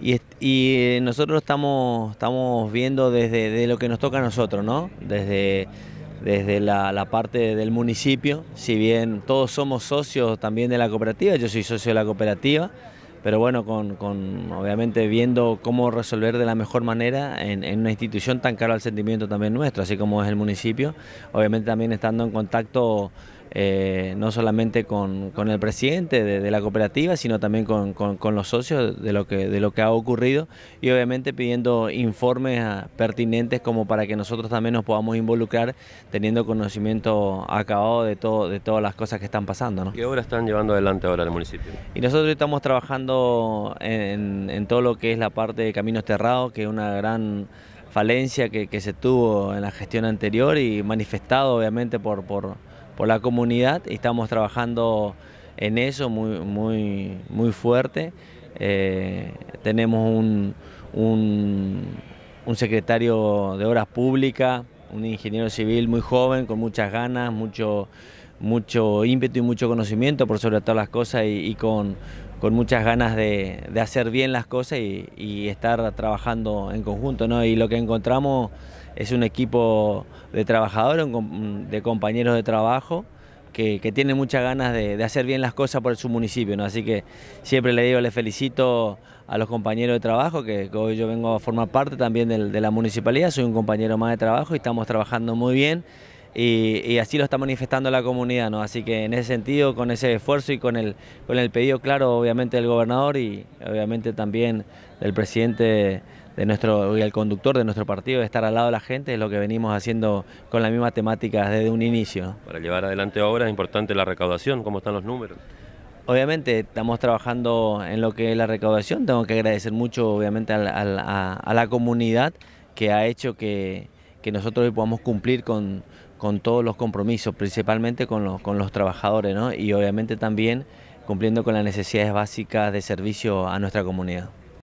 Y, eh, nosotros estamos, estamos viendo desde lo que nos toca a nosotros, ¿no? Desde, desde la, parte del municipio, si bien todos somos socios también de la cooperativa, yo soy socio de la cooperativa, pero bueno, con, obviamente viendo cómo resolver de la mejor manera en, en, una institución tan cara al sentimiento también nuestro, así como es el municipio, obviamente también estando en contacto eh, no solamente con, el presidente de, la cooperativa, sino también con, los socios de lo, que, ha ocurrido y obviamente pidiendo informes ah, pertinentes como para que nosotros también nos podamos involucrar teniendo conocimiento acabado de, todas las cosas que están pasando. ¿Qué obra están llevando adelante ahora el municipio? Y nosotros estamos trabajando en, todo lo que es la parte de caminos cerrados, que es una gran falencia que, se tuvo en la gestión anterior y manifestado obviamente por por la comunidad y estamos trabajando en eso muy, muy, muy fuerte. Eh, tenemos un, secretario de Obras Públicas, un ingeniero civil muy joven, con muchas ganas, mucho, mucho ímpetu y mucho conocimiento por sobre todas las cosas y con, con muchas ganas de, hacer bien las cosas y, estar trabajando en conjunto. Y lo que encontramos es un equipo de trabajadores, de compañeros de trabajo. Que, tienen muchas ganas de, hacer bien las cosas por su municipio, ¿no? Así que siempre le digo, le felicito a los compañeros de trabajo, que, hoy yo vengo a formar parte también de la municipalidad, soy un compañero más de trabajo y estamos trabajando muy bien y, así lo está manifestando la comunidad, ¿no? Así que en ese sentido, con ese esfuerzo y con el, con el pedido claro, obviamente, del gobernador y obviamente también del presidente de nuestro, y el conductor de nuestro partido, de estar al lado de la gente, es lo que venimos haciendo con la misma temática desde un inicio. Para llevar adelante ahora es importante la recaudación, ¿cómo están los números? Obviamente estamos trabajando en lo que es la recaudación, tengo que agradecer mucho obviamente a, la comunidad que ha hecho que, que nosotros podamos cumplir con, con todos los compromisos, principalmente con los, con los trabajadores y obviamente también cumpliendo con las necesidades básicas de servicio a nuestra comunidad.